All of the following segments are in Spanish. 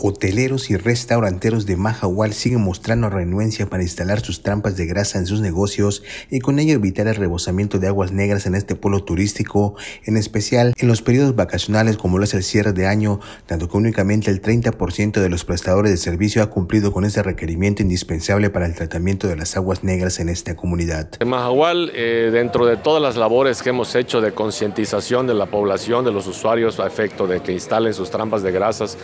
Hoteleros y restauranteros de Mahahual siguen mostrando renuencia para instalar sus trampas de grasa en sus negocios y con ello evitar el rebosamiento de aguas negras en este polo turístico, en especial en los periodos vacacionales como lo es el cierre de año, tanto que únicamente el 30% de los prestadores de servicio ha cumplido con ese requerimiento indispensable para el tratamiento de las aguas negras en esta comunidad. En Mahahual, eh, dentro de todas las labores que hemos hecho de concientización de la población, de los usuarios, a efecto de que instalen sus trampas de grasas,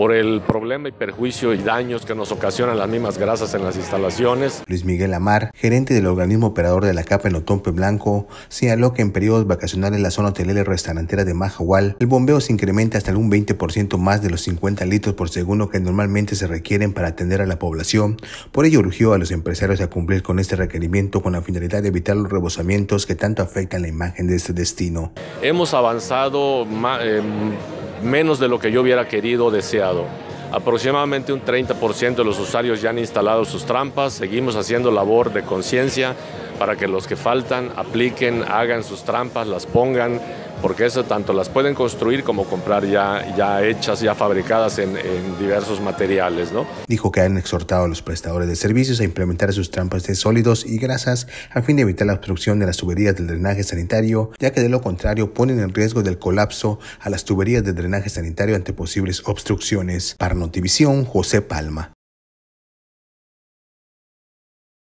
por el problema y perjuicio y daños que nos ocasionan las mismas grasas en las instalaciones. Luis Miguel Amar, gerente del organismo operador de la capa en Otompe Blanco, señaló que en periodos vacacionales en la zona hotelera y restaurantera de Mahahual, el bombeo se incrementa hasta un 20% más de los 50 litros por segundo que normalmente se requieren para atender a la población. Por ello urgió a los empresarios a cumplir con este requerimiento con la finalidad de evitar los rebosamientos que tanto afectan la imagen de este destino. Hemos avanzado más menos de lo que yo hubiera querido o deseado. Aproximadamente un 30% de los usuarios ya han instalado sus trampas, seguimos haciendo labor de conciencia para que los que faltan apliquen, hagan sus trampas, las pongan, porque eso tanto las pueden construir como comprar ya, hechas, ya fabricadas en, diversos materiales. ¿no? Dijo que han exhortado a los prestadores de servicios a implementar sus trampas de sólidos y grasas a fin de evitar la obstrucción de las tuberías del drenaje sanitario, ya que de lo contrario ponen en riesgo del colapso a las tuberías de drenaje sanitario ante posibles obstrucciones. Para Notivisión, José Palma.